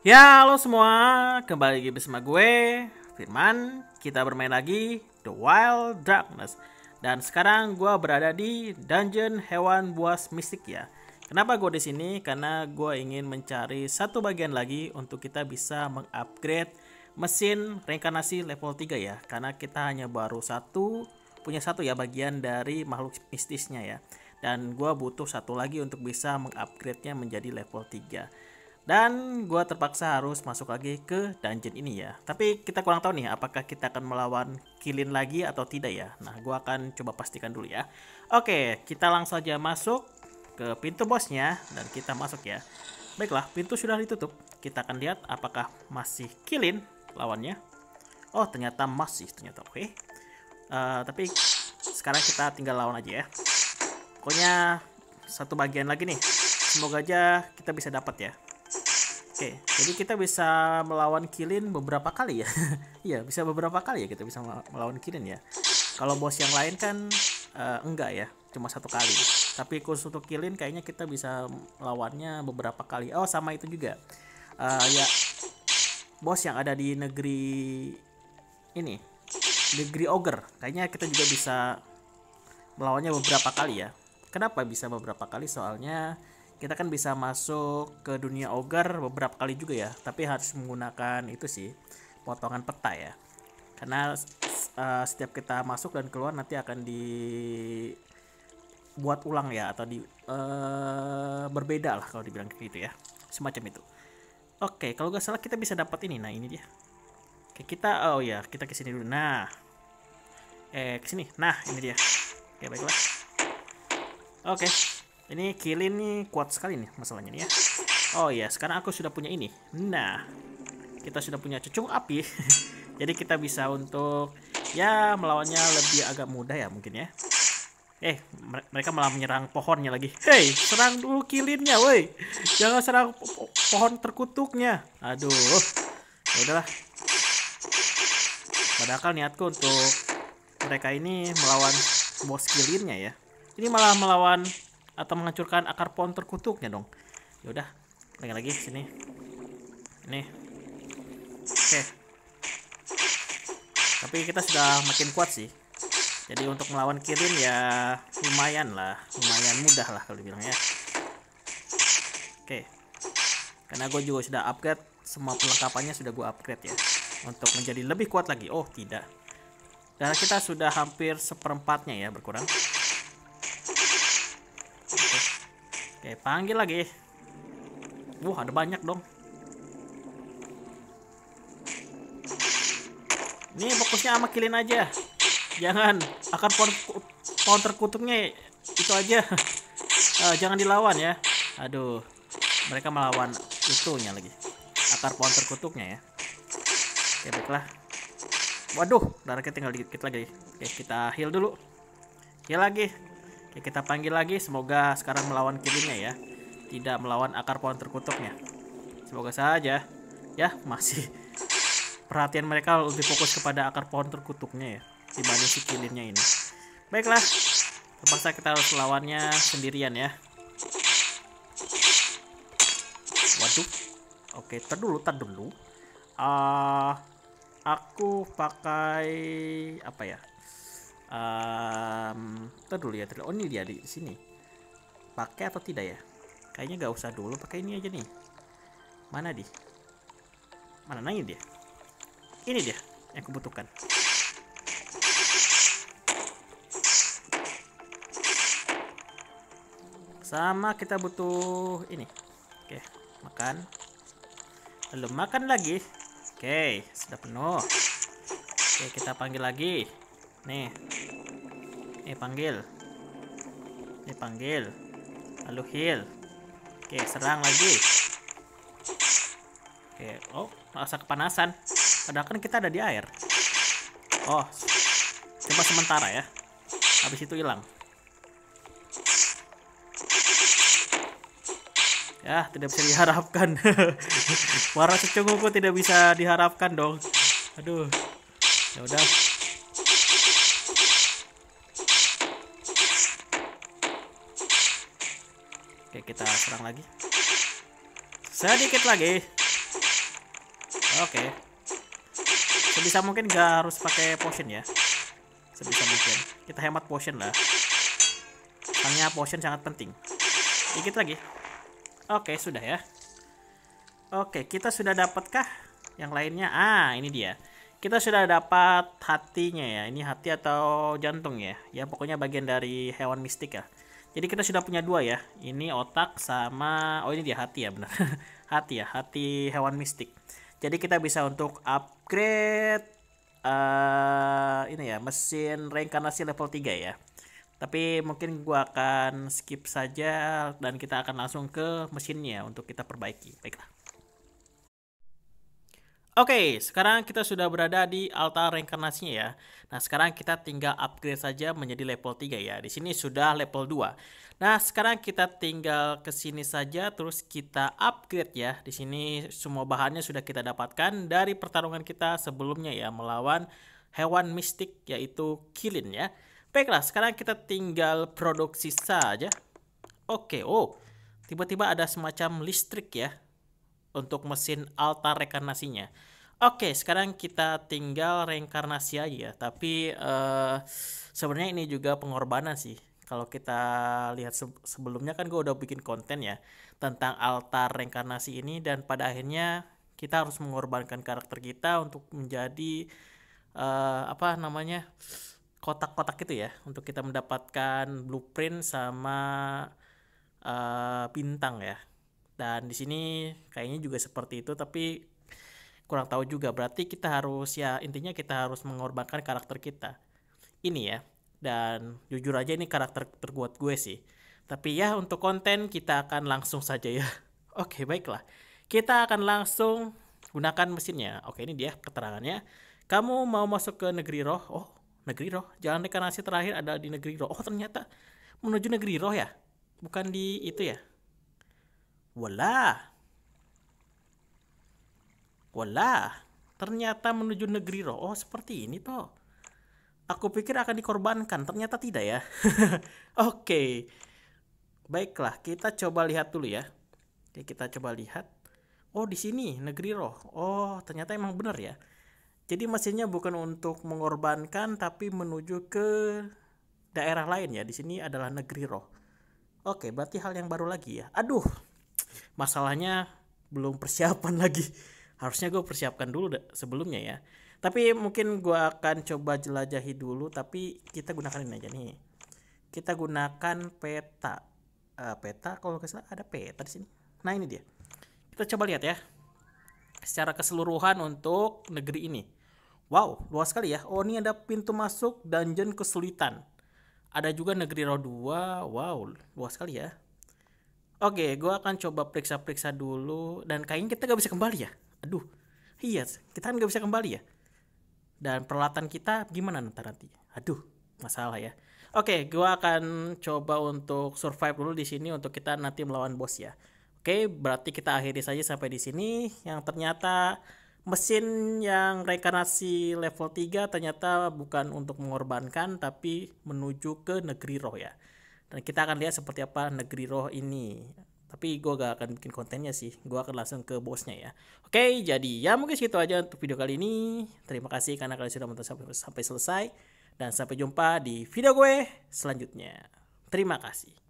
Ya, halo semua. Kembali lagi bersama gue, Firman. Kita bermain lagi The Wild Darkness. Dan sekarang gue berada di Dungeon Hewan Buas Mistik ya. Kenapa gue di sini? Karena gue ingin mencari satu bagian lagi untuk kita bisa mengupgrade mesin reinkarnasi level 3 ya. Karena kita hanya baru satu, punya satu ya bagian dari makhluk mistisnya ya. Dan gue butuh satu lagi untuk bisa mengupgrade-nya menjadi level 3. Dan gue terpaksa harus masuk lagi ke dungeon ini ya. Tapi kita kurang tahu nih apakah kita akan melawan Kilin lagi atau tidak ya. Nah gue akan coba pastikan dulu ya. Oke kita langsung aja masuk ke pintu bosnya dan kita masuk ya. Baiklah pintu sudah ditutup. Kita akan lihat apakah masih Kilin lawannya. Oh ternyata masih ternyata oke. Okay. Uh, eh, tapi sekarang kita tinggal lawan aja ya. Pokoknya satu bagian lagi nih. Semoga aja kita bisa dapat ya. Oke, jadi kita bisa melawan Kilin beberapa kali ya. Iya, bisa beberapa kali ya kita bisa melawan Kilin ya. Kalau bos yang lain kan uh, enggak ya, cuma satu kali. Tapi khusus untuk Kilin kayaknya kita bisa melawannya beberapa kali. Oh, sama itu juga. Uh, ya bos yang ada di negeri ini, negeri ogre. Kayaknya kita juga bisa melawannya beberapa kali ya. Kenapa bisa beberapa kali? Soalnya kita kan bisa masuk ke dunia ogar beberapa kali juga ya tapi harus menggunakan itu sih potongan peta ya karena uh, setiap kita masuk dan keluar nanti akan dibuat ulang ya atau di uh, berbeda lah kalau dibilang gitu ya semacam itu oke kalau nggak salah kita bisa dapat ini nah ini dia oke kita oh ya kita kesini dulu nah eh kesini nah ini dia oke baiklah oke ini Kilin nih kuat sekali nih masalahnya nih ya. Oh iya, sekarang aku sudah punya ini. Nah, kita sudah punya cucung api. Jadi kita bisa untuk ya melawannya lebih agak mudah ya mungkin ya. Eh, mereka malah menyerang pohonnya lagi. Hei, serang dulu kilinnya, woi. Jangan serang po pohon terkutuknya. Aduh. Ya udahlah. Padahal niatku untuk mereka ini melawan bos kilinnya ya. Ini malah melawan atau menghancurkan akar pohon terkutuknya dong ya udah lagi lagi sini nih, oke tapi kita sudah makin kuat sih jadi untuk melawan Kirin ya lumayan lah lumayan mudah lah kalau dibilang ya oke karena gue juga sudah upgrade semua perlengkapannya sudah gue upgrade ya untuk menjadi lebih kuat lagi oh tidak dan kita sudah hampir seperempatnya ya berkurang Eh, panggil lagi. Wah, ada banyak dong. Ini fokusnya sama kilin aja. Jangan, akan pohon, pohon terkutuknya itu aja. uh, jangan dilawan ya. Aduh, mereka melawan itunya lagi. Akar pohon terkutuknya ya. Oke, baiklah. Waduh, darahnya tinggal dikit lagi. Oke, kita heal dulu. Heal lagi. Oke, kita panggil lagi. Semoga sekarang melawan kirinya ya. Tidak melawan akar pohon terkutuknya. Semoga saja. Ya, masih. Perhatian mereka lebih fokus kepada akar pohon terkutuknya ya. Dibanding si kilinnya ini. Baiklah. Terpaksa kita harus lawannya sendirian ya. Waduh. Oke, tar dulu, tar dulu. Uh, aku pakai apa ya? um, kita dulu ya oh ini dia di sini pakai atau tidak ya kayaknya gak usah dulu pakai ini aja nih mana di mana nanya dia ini dia yang kebutuhkan sama kita butuh ini oke makan lalu makan lagi oke sudah penuh oke kita panggil lagi nih eh panggil eh panggil lalu heal oke serang lagi oke oh rasa kepanasan padahal kan kita ada di air oh coba sementara ya habis itu hilang ya tidak bisa diharapkan warna secunguku tidak bisa diharapkan dong aduh ya udah Oke, kita serang lagi. Sedikit lagi. Oke. Sebisa mungkin gak harus pakai potion ya. Sebisa mungkin. Kita hemat potion lah. Hanya potion sangat penting. sedikit lagi. Oke, sudah ya. Oke, kita sudah dapatkah yang lainnya? Ah, ini dia kita sudah dapat hatinya ya ini hati atau jantung ya ya pokoknya bagian dari hewan mistik ya jadi kita sudah punya dua ya. Ini otak sama oh ini dia hati ya benar. hati ya, hati hewan mistik. Jadi kita bisa untuk upgrade uh, ini ya, mesin reinkarnasi level 3 ya. Tapi mungkin gua akan skip saja dan kita akan langsung ke mesinnya untuk kita perbaiki. Baiklah. Oke, okay, sekarang kita sudah berada di altar reinkarnasinya ya. Nah, sekarang kita tinggal upgrade saja menjadi level 3 ya. Di sini sudah level 2. Nah, sekarang kita tinggal ke sini saja terus kita upgrade ya. Di sini semua bahannya sudah kita dapatkan dari pertarungan kita sebelumnya ya melawan hewan mistik yaitu Kilin ya. Baiklah, sekarang kita tinggal produksi saja. Oke, okay, oh. Tiba-tiba ada semacam listrik ya untuk mesin altar rekarnasinya. Oke, sekarang kita tinggal reinkarnasi aja, tapi uh, sebenarnya ini juga pengorbanan sih. Kalau kita lihat se sebelumnya kan gue udah bikin konten ya tentang altar reinkarnasi ini dan pada akhirnya kita harus mengorbankan karakter kita untuk menjadi uh, apa namanya kotak-kotak itu ya untuk kita mendapatkan blueprint sama uh, bintang ya dan di sini kayaknya juga seperti itu tapi kurang tahu juga berarti kita harus ya intinya kita harus mengorbankan karakter kita ini ya dan jujur aja ini karakter terkuat gue sih tapi ya untuk konten kita akan langsung saja ya oke baiklah kita akan langsung gunakan mesinnya oke ini dia keterangannya kamu mau masuk ke negeri roh oh negeri roh jalan rekanasi terakhir ada di negeri roh oh ternyata menuju negeri roh ya bukan di itu ya Wala, wala, Ternyata menuju negeri roh. Oh, seperti ini toh. Aku pikir akan dikorbankan, ternyata tidak ya. Oke. Okay. Baiklah, kita coba lihat dulu ya. Oke, kita coba lihat. Oh, di sini negeri roh. Oh, ternyata emang benar ya. Jadi mesinnya bukan untuk mengorbankan tapi menuju ke daerah lain ya. Di sini adalah negeri roh. Oke, berarti hal yang baru lagi ya. Aduh, masalahnya belum persiapan lagi harusnya gue persiapkan dulu sebelumnya ya tapi mungkin gue akan coba jelajahi dulu tapi kita gunakan ini aja nih kita gunakan peta uh, peta kalau nggak salah ada peta di sini nah ini dia kita coba lihat ya secara keseluruhan untuk negeri ini wow luas sekali ya oh ini ada pintu masuk dungeon kesulitan ada juga negeri roh 2 wow luas sekali ya Oke, gue akan coba periksa-periksa dulu dan kayaknya kita gak bisa kembali ya. Aduh, iya, kita kan gak bisa kembali ya. Dan peralatan kita gimana nanti nanti? Aduh, masalah ya. Oke, gue akan coba untuk survive dulu di sini untuk kita nanti melawan bos ya. Oke, berarti kita akhiri saja sampai di sini. Yang ternyata mesin yang rekanasi level 3 ternyata bukan untuk mengorbankan tapi menuju ke negeri roh ya dan kita akan lihat seperti apa negeri roh ini tapi gue gak akan bikin kontennya sih gue akan langsung ke bosnya ya oke jadi ya mungkin segitu aja untuk video kali ini terima kasih karena kalian sudah menonton sampai, sampai selesai dan sampai jumpa di video gue selanjutnya terima kasih